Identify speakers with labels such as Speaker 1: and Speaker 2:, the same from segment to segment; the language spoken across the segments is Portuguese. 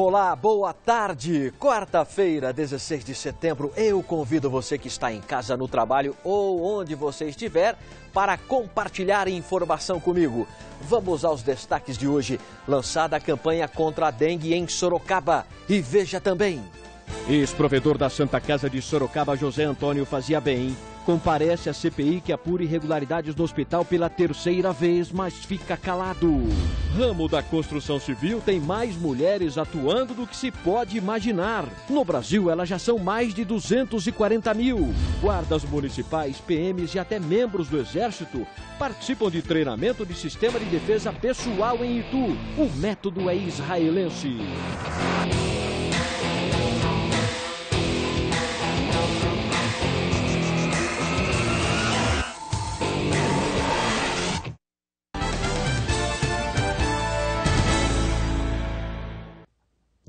Speaker 1: Olá, boa tarde. Quarta-feira, 16 de setembro, eu convido você que está em casa, no trabalho ou onde você estiver para compartilhar informação comigo. Vamos aos destaques de hoje. Lançada a campanha contra a dengue em Sorocaba. E veja também. Ex-provedor da Santa Casa de Sorocaba, José Antônio fazia bem. Comparece à CPI que apura irregularidades no hospital pela terceira vez, mas fica calado. Ramo da construção civil tem mais mulheres atuando do que se pode imaginar. No Brasil, elas já são mais de 240 mil. Guardas municipais, PMs e até membros do Exército participam de treinamento de sistema de defesa pessoal em Itu. O método é israelense.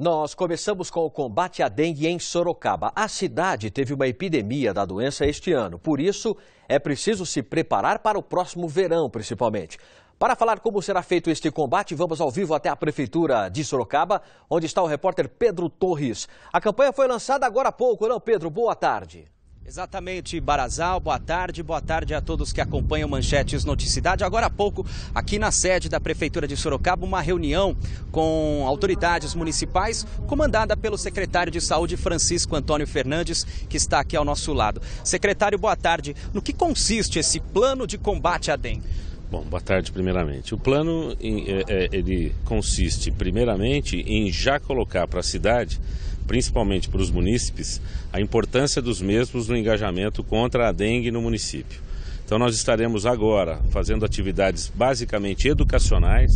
Speaker 1: Nós começamos com o combate à dengue em Sorocaba. A cidade teve uma epidemia da doença este ano, por isso é preciso se preparar para o próximo verão, principalmente. Para falar como será feito este combate, vamos ao vivo até a Prefeitura de Sorocaba, onde está o repórter Pedro Torres. A campanha foi lançada agora há pouco, não, Pedro? Boa tarde.
Speaker 2: Exatamente, Barazal, boa tarde, boa tarde a todos que acompanham Manchetes Noticidade. Agora há pouco, aqui na sede da Prefeitura de Sorocaba, uma reunião com autoridades municipais, comandada pelo secretário de Saúde, Francisco Antônio Fernandes, que está aqui ao nosso lado.
Speaker 3: Secretário, boa tarde. No que consiste esse plano de combate à dengue? Bom, boa tarde primeiramente. O plano é, é, ele consiste primeiramente em já colocar para a cidade principalmente para os munícipes, a importância dos mesmos no engajamento contra a dengue no município. Então, nós estaremos agora fazendo atividades basicamente educacionais,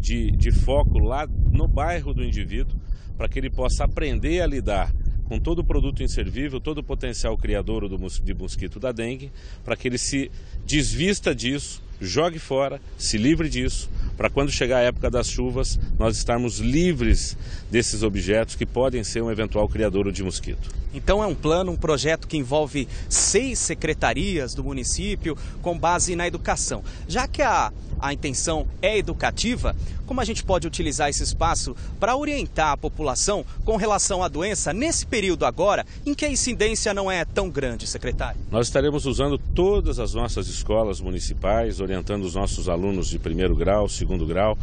Speaker 3: de, de foco lá no bairro do indivíduo, para que ele possa aprender a lidar com todo o produto inservível, todo o potencial criador do, de mosquito da dengue, para que ele se desvista disso jogue fora, se livre disso, para quando chegar a época das chuvas nós estarmos livres desses objetos que podem ser um eventual criador de mosquito.
Speaker 2: Então é um plano, um projeto que envolve seis secretarias do município com base na educação. Já que a a intenção é educativa, como a gente pode utilizar esse espaço para orientar a população com relação à doença nesse período agora em que a incidência não é tão grande, secretário?
Speaker 3: Nós estaremos usando todas as nossas escolas municipais, orientando os nossos alunos de primeiro grau, segundo grau,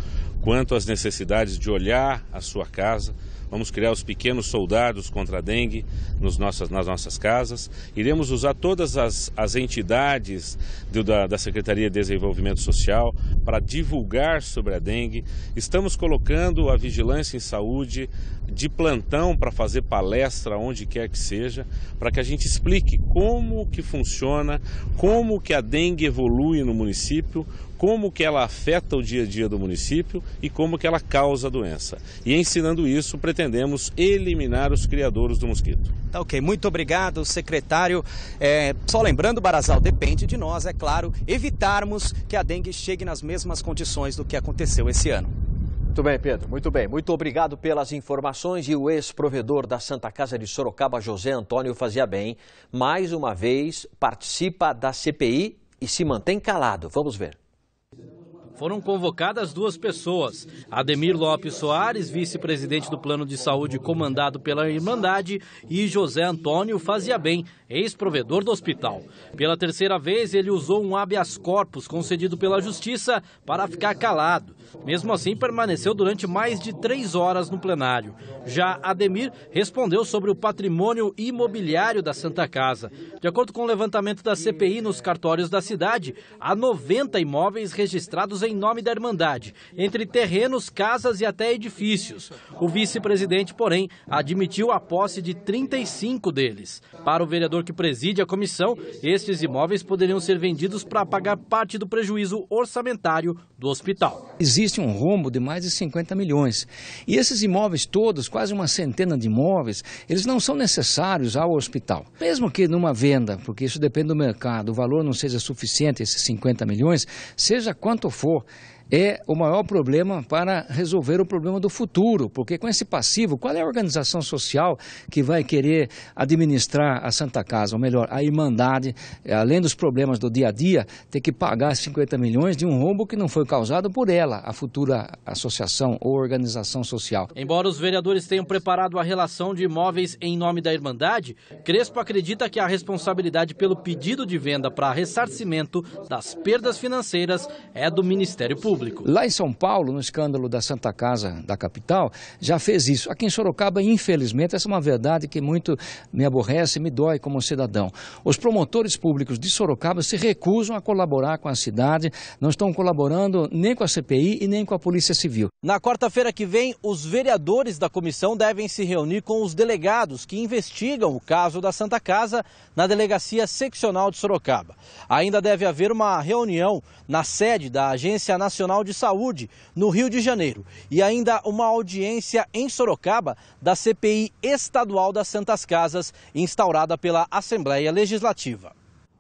Speaker 3: quanto às necessidades de olhar a sua casa. Vamos criar os pequenos soldados contra a dengue nos nossas, nas nossas casas. Iremos usar todas as, as entidades do, da, da Secretaria de Desenvolvimento Social para divulgar sobre a dengue. Estamos colocando a Vigilância em Saúde de plantão para fazer palestra onde quer que seja, para que a gente explique como que funciona, como que a dengue evolui no município, como que ela afeta o dia a dia do município e como que ela causa a doença. E ensinando isso, pretendemos eliminar os criadores do mosquito. Tá ok, muito obrigado, secretário.
Speaker 2: É, só lembrando, Barazal, depende de nós, é claro, evitarmos que a dengue chegue nas
Speaker 1: mesmas condições do que aconteceu esse ano. Muito bem, Pedro. Muito bem. Muito obrigado pelas informações. E o ex-provedor da Santa Casa de Sorocaba, José Antônio Fazia Bem, mais uma vez participa da CPI e se mantém calado. Vamos ver
Speaker 4: foram convocadas duas pessoas: Ademir Lopes Soares, vice-presidente do Plano de Saúde comandado pela Irmandade, e José Antônio Fazia Bem, ex-provedor do hospital. Pela terceira vez, ele usou um habeas corpus concedido pela Justiça para ficar calado. Mesmo assim, permaneceu durante mais de três horas no plenário. Já Ademir respondeu sobre o patrimônio imobiliário da Santa Casa. De acordo com o levantamento da CPI nos cartórios da cidade, há 90 imóveis registrados em nome da Irmandade, entre terrenos, casas e até edifícios. O vice-presidente, porém, admitiu a posse de 35 deles. Para o vereador que preside a comissão, estes imóveis poderiam ser vendidos para pagar parte do prejuízo orçamentário
Speaker 5: do hospital. Existe um rombo de mais de 50 milhões. E esses imóveis todos, quase uma centena de imóveis, eles não são necessários ao hospital. Mesmo que numa venda, porque isso depende do mercado, o valor não seja suficiente, esses 50 milhões, seja quanto for favor é o maior problema para resolver o problema do futuro, porque com esse passivo, qual é a organização social que vai querer administrar a Santa Casa, ou melhor, a Irmandade, eh, além dos problemas do dia a dia, ter que pagar 50 milhões de um roubo que não foi causado por ela, a futura associação ou organização social.
Speaker 4: Embora os vereadores tenham preparado a relação de imóveis em nome da Irmandade, Crespo acredita que a responsabilidade pelo pedido de venda para ressarcimento das perdas financeiras é do Ministério Público público.
Speaker 5: Lá em São Paulo, no escândalo da Santa Casa da capital, já fez isso. Aqui em Sorocaba, infelizmente, essa é uma verdade que muito me aborrece e me dói como cidadão. Os promotores públicos de Sorocaba se recusam a colaborar com a cidade, não estão colaborando nem com a CPI e nem com a Polícia Civil.
Speaker 4: Na quarta-feira que vem, os vereadores da comissão devem se reunir com os delegados que investigam o caso da Santa Casa na Delegacia Seccional de Sorocaba. Ainda deve haver uma reunião na sede da Agência Nacional Nacional de Saúde, no Rio de Janeiro, e ainda uma audiência em Sorocaba da CPI Estadual das Santas Casas, instaurada pela Assembleia Legislativa.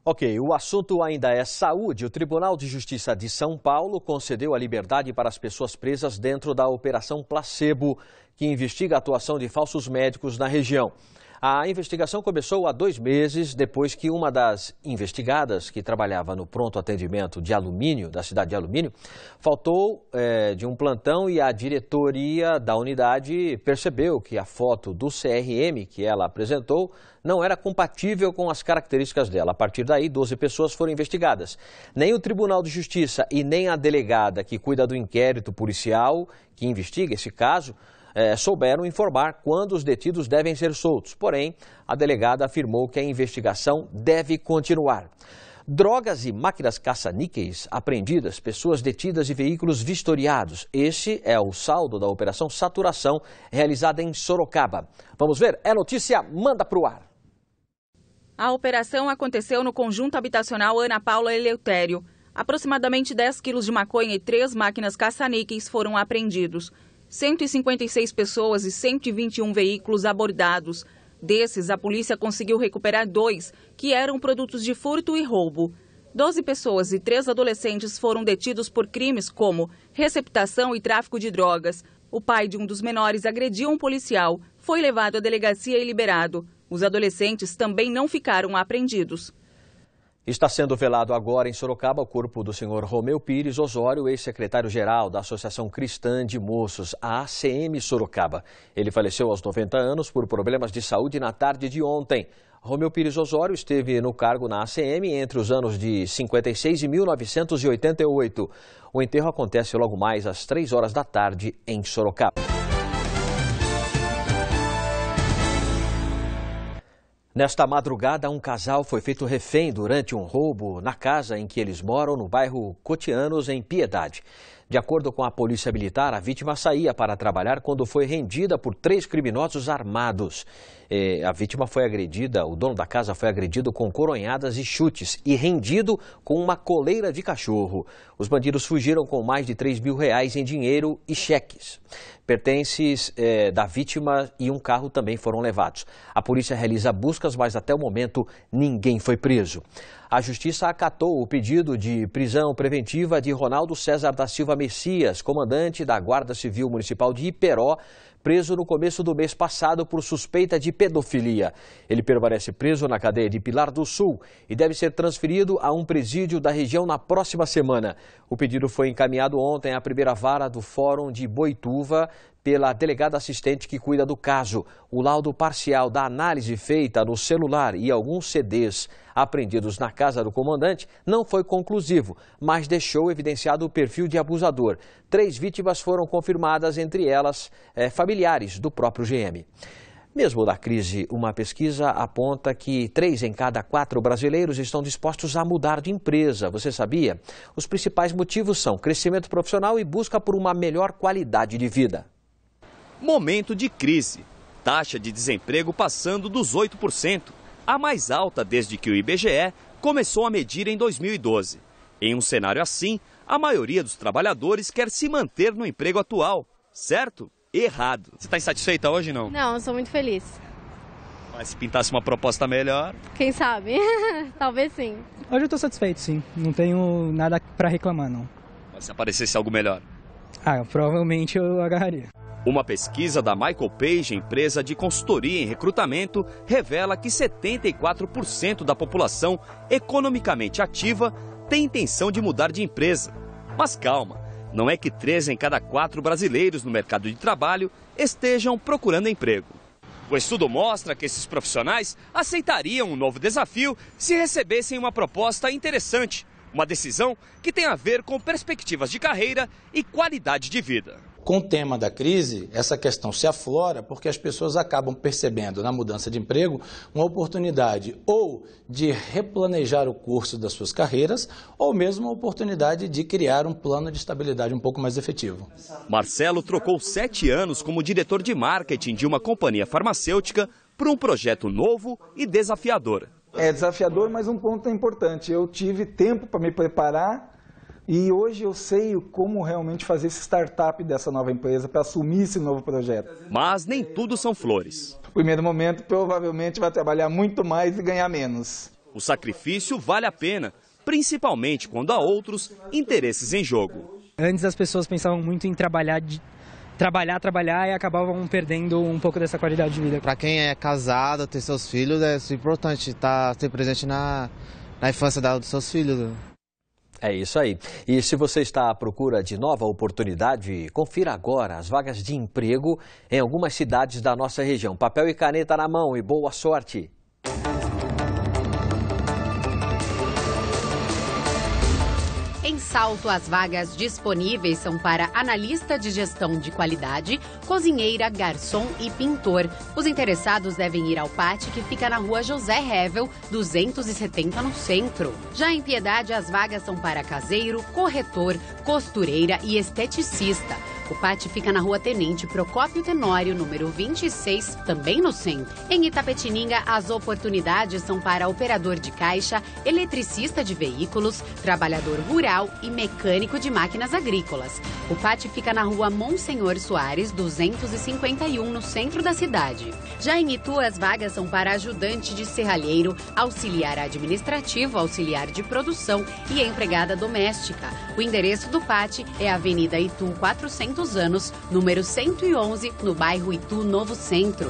Speaker 4: Ok, o assunto ainda é saúde. O Tribunal de Justiça de São Paulo
Speaker 1: concedeu a liberdade para as pessoas presas dentro da Operação Placebo, que investiga a atuação de falsos médicos na região. A investigação começou há dois meses depois que uma das investigadas, que trabalhava no pronto atendimento de alumínio, da cidade de Alumínio, faltou é, de um plantão e a diretoria da unidade percebeu que a foto do CRM que ela apresentou não era compatível com as características dela. A partir daí, 12 pessoas foram investigadas. Nem o Tribunal de Justiça e nem a delegada que cuida do inquérito policial que investiga esse caso é, souberam informar quando os detidos devem ser soltos. Porém, a delegada afirmou que a investigação deve continuar. Drogas e máquinas caça-níqueis apreendidas, pessoas detidas e veículos vistoriados. Este é o saldo da Operação Saturação realizada em Sorocaba. Vamos ver? É notícia, manda para o ar.
Speaker 6: A operação
Speaker 2: aconteceu no conjunto habitacional Ana Paula Eleutério. Aproximadamente 10 quilos de maconha e três máquinas caça-níqueis foram apreendidos. 156 pessoas e 121 veículos abordados. Desses, a polícia conseguiu recuperar dois, que eram produtos de furto e roubo. Doze pessoas e três adolescentes foram detidos por crimes como receptação e tráfico de drogas. O pai de um dos menores agrediu um policial, foi levado à delegacia e liberado. Os adolescentes também não ficaram apreendidos.
Speaker 1: Está sendo velado agora em Sorocaba o corpo do senhor Romeu Pires Osório, ex-secretário-geral da Associação Cristã de Moços, a ACM Sorocaba. Ele faleceu aos 90 anos por problemas de saúde na tarde de ontem. Romeu Pires Osório esteve no cargo na ACM entre os anos de 56 e 1988. O enterro acontece logo mais às 3 horas da tarde em Sorocaba. Nesta madrugada, um casal foi feito refém durante um roubo na casa em que eles moram, no bairro Cotianos, em Piedade. De acordo com a polícia militar, a vítima saía para trabalhar quando foi rendida por três criminosos armados. É, a vítima foi agredida, o dono da casa foi agredido com coronhadas e chutes e rendido com uma coleira de cachorro. Os bandidos fugiram com mais de 3 mil reais em dinheiro e cheques. Pertences é, da vítima e um carro também foram levados. A polícia realiza buscas, mas até o momento ninguém foi preso. A Justiça acatou o pedido de prisão preventiva de Ronaldo César da Silva Messias, comandante da Guarda Civil Municipal de Iperó, preso no começo do mês passado por suspeita de pedofilia. Ele permanece preso na cadeia de Pilar do Sul e deve ser transferido a um presídio da região na próxima semana. O pedido foi encaminhado ontem à primeira vara do Fórum de Boituva, pela delegada assistente que cuida do caso. O laudo parcial da análise feita no celular e alguns CDs apreendidos na casa do comandante não foi conclusivo, mas deixou evidenciado o perfil de abusador. Três vítimas foram confirmadas, entre elas é, familiares do próprio GM. Mesmo da crise, uma pesquisa aponta que três em cada quatro brasileiros estão dispostos a mudar de empresa. Você sabia? Os principais motivos são crescimento profissional e busca por uma melhor qualidade de vida.
Speaker 6: Momento de crise. Taxa de desemprego passando dos 8%, a mais alta desde que o IBGE começou a medir em 2012. Em um cenário assim, a maioria dos trabalhadores quer se manter no emprego atual, certo? Errado. Você está insatisfeita hoje não? Não, eu sou muito feliz. Mas se pintasse uma proposta melhor. Quem sabe? Talvez sim.
Speaker 4: Hoje eu estou satisfeito, sim. Não tenho nada para reclamar, não.
Speaker 6: Mas se aparecesse algo melhor?
Speaker 4: Ah, provavelmente eu agarraria.
Speaker 6: Uma pesquisa da Michael Page, empresa de consultoria em recrutamento, revela que 74% da população economicamente ativa tem intenção de mudar de empresa. Mas calma, não é que três em cada quatro brasileiros no mercado de trabalho estejam procurando emprego. O estudo mostra que esses profissionais aceitariam um novo desafio se recebessem uma proposta interessante, uma decisão que tem a ver com perspectivas de carreira e qualidade de vida.
Speaker 4: Com o tema da crise, essa questão se aflora porque as pessoas acabam percebendo na mudança de emprego uma oportunidade ou de replanejar o curso das suas carreiras ou mesmo uma oportunidade de criar um plano de estabilidade um pouco mais efetivo.
Speaker 6: Marcelo trocou sete anos como diretor de marketing de uma companhia farmacêutica para um projeto novo e desafiador.
Speaker 4: É desafiador,
Speaker 2: mas um ponto é importante. Eu tive tempo para me preparar e hoje eu sei como realmente fazer esse startup dessa nova empresa para assumir esse novo projeto.
Speaker 6: Mas nem tudo são flores. No
Speaker 2: primeiro momento, provavelmente vai trabalhar muito mais e ganhar menos.
Speaker 6: O sacrifício vale a pena, principalmente quando há outros interesses em jogo.
Speaker 4: Antes as pessoas pensavam muito em trabalhar de trabalhar, trabalhar e acabavam perdendo um pouco dessa qualidade de vida. Para quem é casado, ter seus filhos, é importante tá, estar sempre presente na, na infância dos seus filhos.
Speaker 1: É isso aí. E se você está à procura de nova oportunidade, confira agora as vagas de emprego em algumas cidades da nossa região. Papel e caneta na mão e boa sorte!
Speaker 6: ressalto: as vagas disponíveis são para analista de gestão de qualidade, cozinheira, garçom e pintor. Os interessados devem ir ao pátio que fica na rua José Revel, 270 no centro. Já em Piedade, as vagas são para caseiro, corretor, costureira e esteticista. O pátio fica na rua Tenente Procópio Tenório, número 26, também no centro. Em Itapetininga, as oportunidades são para operador de caixa, eletricista de veículos, trabalhador rural e mecânico de máquinas agrícolas. O pátio fica na rua Monsenhor Soares, 251, no centro da cidade. Já em Itu, as vagas são para ajudante de serralheiro, auxiliar administrativo, auxiliar de produção e empregada doméstica. O endereço do pátio é Avenida Itu 400 200 anos, número 111, no bairro Itu Novo Centro.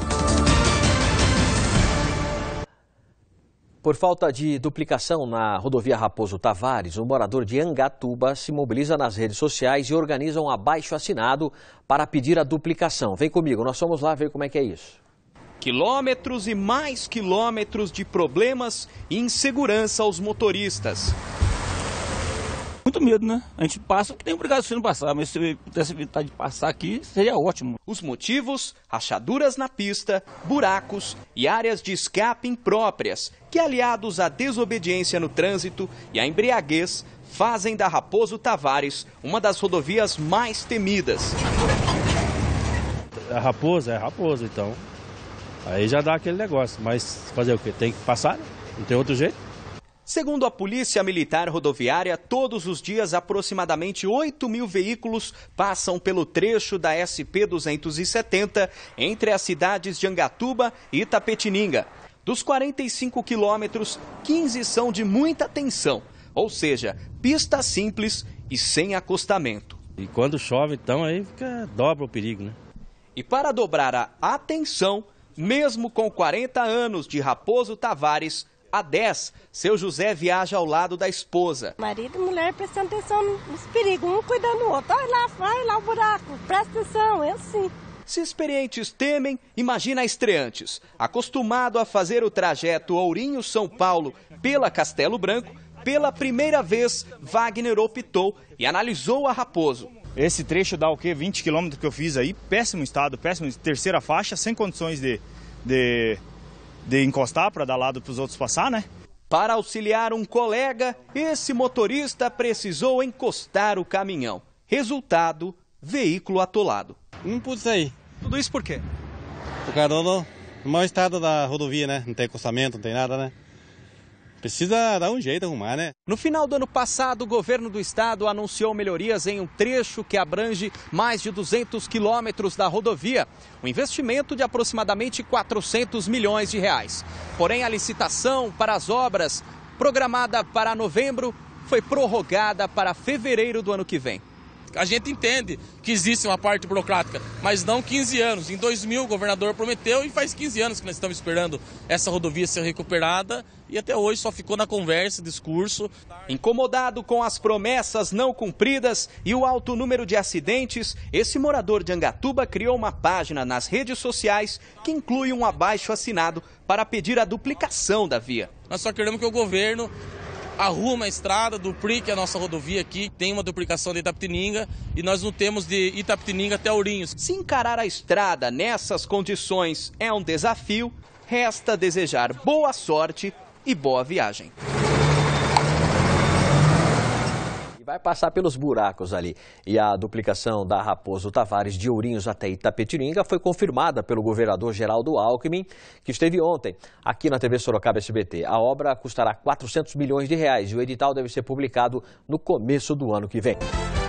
Speaker 1: Por falta de duplicação na rodovia Raposo Tavares, um morador de Angatuba se mobiliza nas redes sociais e organiza um abaixo assinado para pedir a duplicação. Vem comigo, nós vamos lá ver como é que é isso.
Speaker 2: Quilômetros e mais quilômetros de problemas e insegurança aos motoristas muito medo, né? A gente passa, porque tem obrigado se não passar, mas se pudesse evitar de passar aqui, seria ótimo. Os motivos? Rachaduras na pista, buracos e áreas de escape impróprias, que aliados à desobediência no trânsito e à embriaguez, fazem da Raposo Tavares uma das rodovias mais temidas.
Speaker 3: A Raposa é Raposa, é então. Aí já dá aquele negócio, mas fazer o quê? Tem que passar, né? não tem outro jeito.
Speaker 2: Segundo a Polícia Militar Rodoviária, todos os dias aproximadamente 8 mil veículos passam pelo trecho da SP-270 entre as cidades de Angatuba e Tapetininga. Dos 45 quilômetros, 15 são de muita tensão, ou seja, pista simples e sem acostamento. E quando chove, então, aí fica, dobra o perigo, né? E para dobrar a atenção, mesmo com 40 anos de Raposo Tavares, a 10, seu José viaja ao lado da esposa.
Speaker 4: Marido e mulher prestando atenção nos perigos, um cuidando do outro. Olha lá, vai lá o buraco, presta atenção, é assim.
Speaker 2: Se experientes temem, imagina estreantes. Acostumado a fazer o trajeto Ourinho-São Paulo pela Castelo Branco, pela primeira vez, Wagner optou e analisou a Raposo. Esse trecho dá o quê? 20 quilômetros que eu fiz aí, péssimo estado, péssimo, terceira faixa, sem condições de, de de encostar para dar lado para os outros passar, né? Para auxiliar um colega, esse motorista precisou encostar o caminhão. Resultado, veículo atolado. Não pude sair. Tudo isso por quê? Por causa do mau estado da rodovia, né? Não tem encostamento, não tem nada, né? Precisa dar um jeito, arrumar, né? No final do ano passado, o governo do estado anunciou melhorias em um trecho que abrange mais de 200 quilômetros da rodovia, um investimento de aproximadamente 400 milhões de reais. Porém, a licitação para as obras, programada para novembro, foi prorrogada para fevereiro do ano que vem. A gente entende que existe uma parte burocrática, mas não 15 anos. Em 2000 o governador prometeu e faz 15 anos que nós estamos esperando essa rodovia ser recuperada e até hoje só ficou na conversa, discurso. Incomodado com as promessas não cumpridas e o alto número de acidentes, esse morador de Angatuba criou uma página nas redes sociais que inclui um abaixo assinado para pedir a duplicação da via.
Speaker 3: Nós só queremos que o governo a rua uma estrada, duplique a nossa rodovia aqui, tem uma duplicação de Itapetininga e nós não temos de Itapetininga até Ourinhos. Se
Speaker 2: encarar a estrada nessas condições é um desafio, resta desejar boa sorte e boa viagem
Speaker 1: vai passar pelos buracos ali. E a duplicação da Raposo Tavares de Ourinhos até Itapetiringa foi confirmada pelo governador Geraldo Alckmin, que esteve ontem aqui na TV Sorocaba SBT. A obra custará 400 milhões de reais e o edital deve ser publicado no começo do ano que vem.